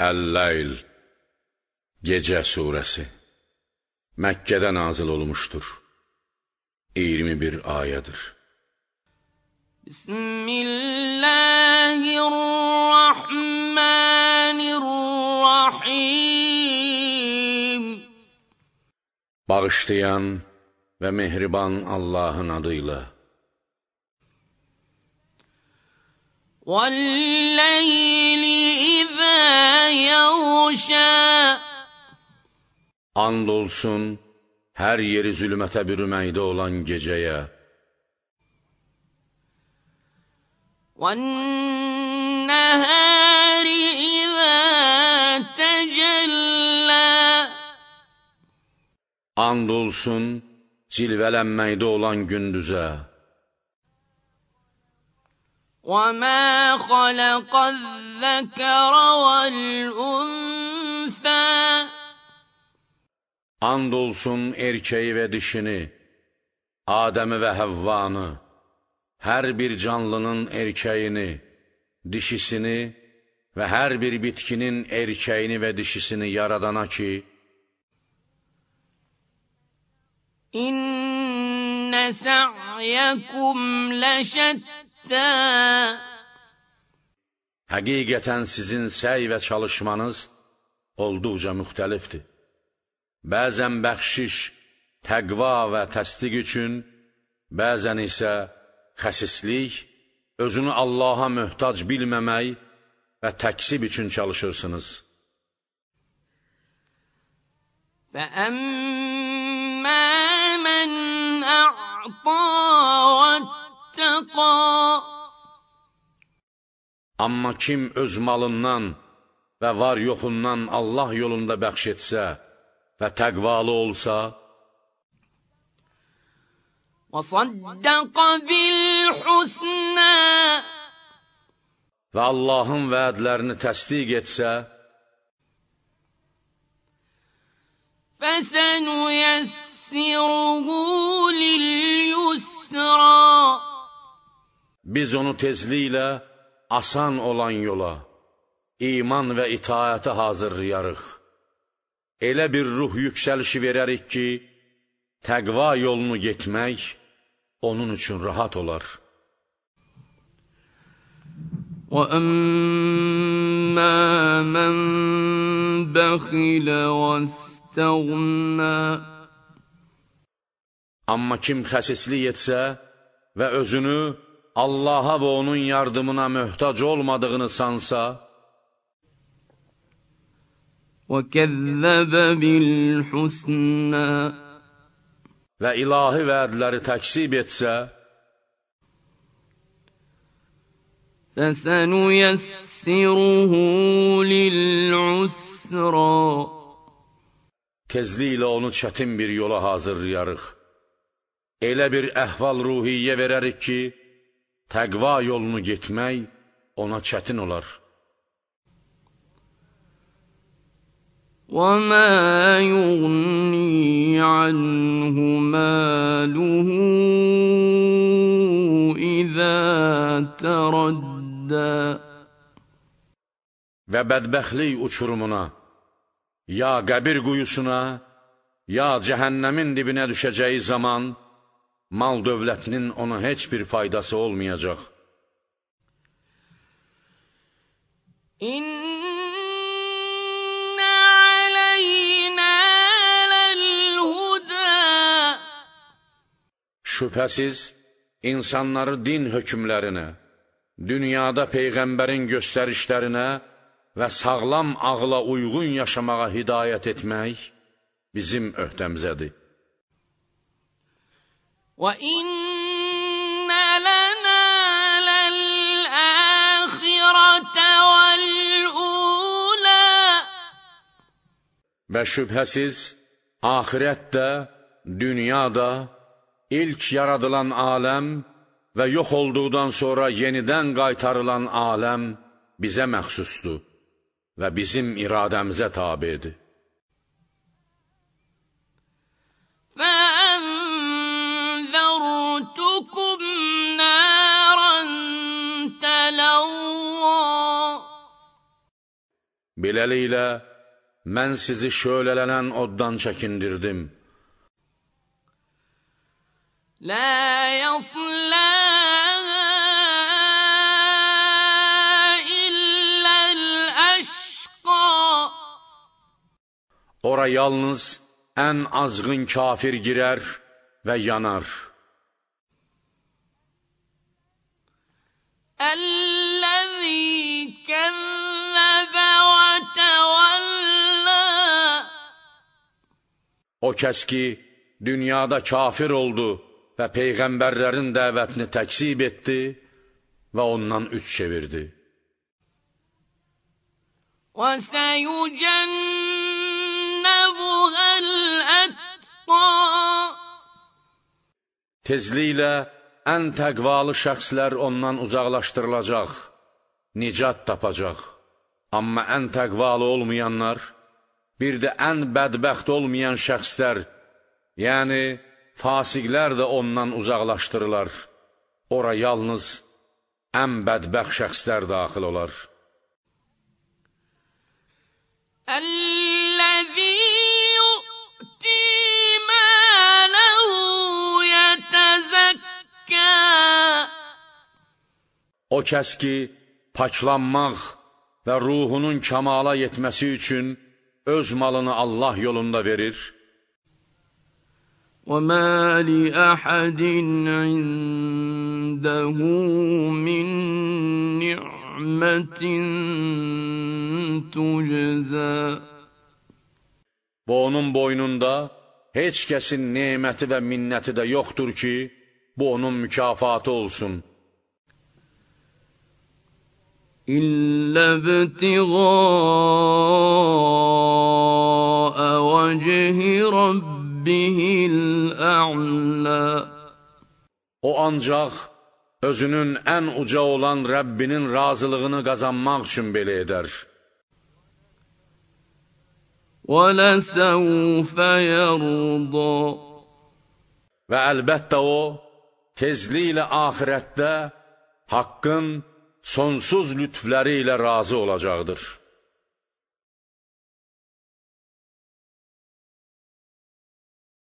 Əl-Ləyl Gece Suresi Məkkədə nazil olmuşdur. 21 ayadır. Bismillahirrahmanirrahim Bağışlayan ve mehriban Allahın adıyla. Vəlləyl And olsun hər yeri zulmete bürüməkdə olan gecəyə. وَالنَّهَارِ إِذَا تَجَلَّى And olsun cilvələnməkdə olan gündüze. وَمَا خَلَقَ الذَّكَرَ وَالْأُنْثَى And olsun erkəyi və dişini, Adəmi və Həvvanı, hər bir canlının erkəyini, dişisini və hər bir bitkinin erkəyini və dişisini yaradana ki, İnnə sə'yəkum ləşəttə Həqiqətən sizin səy və çalışmanız olduqca müxtəlifdir. Bəzən bəxşiş təqva və təsdiq üçün, bəzən isə xəsislik, özünü Allaha möhtac bilməmək və təksib üçün çalışırsınız. فَأَمَّا مَنْ أَعْطَى وَاتَّقَى Amma kim öz malından və var yoxundan Allah yolunda bəxş etsə, və təqvalı olsa, وَصَدَّقَ بِالْحُسْنَى Və Allahın vədlərini təsdiq etsə, فَسَنُيَسِّرُهُ لِلْيُسْرَى Biz onu tezliklə asan olan yola, iman və itaətə hazırlayarıq elə bir ruh yüksəlişi verərik ki, təqva yolunu getmək onun üçün rahat olar. وَأَمَّا مَنْ بَخِلَ وَاسْتَغْنَى Amma kim xəsislik etsə və özünü Allaha və onun yardımına möhtac olmadığını sansa, وَكَذَّبَ بِالْحُسْنَى Və ilahi vədləri təksib etsə, فَسَنُيَسِّرُهُ لِلْعُسْرَى Tezliklə onu çətin bir yola hazırlayarıq. Elə bir əhval ruhiyyə verərik ki, təqva yolunu getmək ona çətin olar. وما يغني عنه ماله إذا تردى Və bədbəxtlik uçurumuna, ya qəbir quyusuna, ya cəhənnəmin dibinə düşəcəyi zaman, mal dövlətinin ona heç bir faydası olmayacaq. İn Şübhəsiz, insanları din hökmlərinə, dünyada Peyğəmbərin göstərişlərinə və sağlam ağla uyğun yaşamağa hidayət etmək bizim öhdəmizədir. وَإِنَّ لَنَا لَلْآخِرَةَ وَالْأُولَى Və şübhəsiz, ahirət də, dünya da, İlk yaradılan aləm ve yok olduğundan sonra yeniden qaytarılan aləm bize məxsusdur ve bizim irademize tabedir. فأنذرتكم نارا Beləliklə, mən sizi şölələnən oddan çəkindirdim. لا يصلى إلا الأشقى Ora yalnız ən azğın kafir girer ve yanar. الذي كذب وتولى O kəs ki, dünyada kafir oldu və peyğəmbərlərin dəvətini təksib etdi və ondan üç çevirdi. Tezliklə ən təqvalı şəxslər ondan uzaqlaşdırılacaq, nicat tapacaq. Amma ən təqvalı olmayanlar, bir də ən bədbəxt olmayan şəxslər, yəni fasiqlər də ondan uzaqlaşdırılar. Ora yalnız ən bədbəx şəxslər daxil olar. Əl-ləzi yu'ti mələhu yətəzəkkə O kəs ki, paklanmaq və ruhunun kamala yetməsi üçün öz malını Allah yolunda verir, وما لأحد عنده من نعمة تجزى Bu onun boynunda heç kəsin neməti və minnəti də yoxdur ki, bu onun mükafatı olsun. İllə bətiğə vəcihi Rabbi rabbihil-a'la O ancaq özünün ən uca olan Rəbbinin razılığını qazanmaq üçün belə edər. وَلَسَوْفَ يَرْضَى Və əlbəttə o, tezliklə axirətdə haqqın sonsuz lütfləri ilə razı olacaqdır.